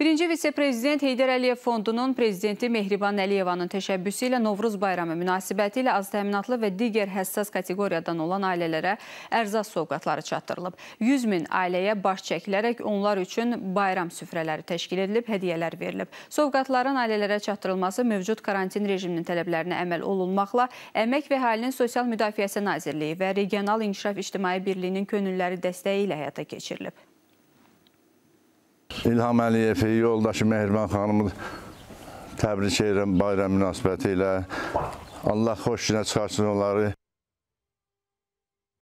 Birinci vitse-prezident Heydər Əliyev fondunun prezidenti Mehriban Əliyevanın təşəbbüsü ilə Novruz bayramı münasibəti ilə az təminatlı və digər həssas kateqoriyadan olan ailələrə ərzaq sovqatları çatdırılıb. 100 min ailəyə baş çəkilərək onlar üçün bayram süfrələri təşkil edilib, hədiyələr verilib. Sovqatların ailələrə çatdırılması mövcud karantin rejiminin tələblərinə əməl olunmaqla Əmək və Əhalinin Sosial Müdafiəsi Nazirliyi və Regional İnkişaf İctimai Birliyinin könülləri dəstəyi ilə həyata keçirilib. İlham Əliyevi, yoldaşı Mehriban xanımı təbrik edirəm bayram münasibətilə. Allah xoş günə çıxarsın onları.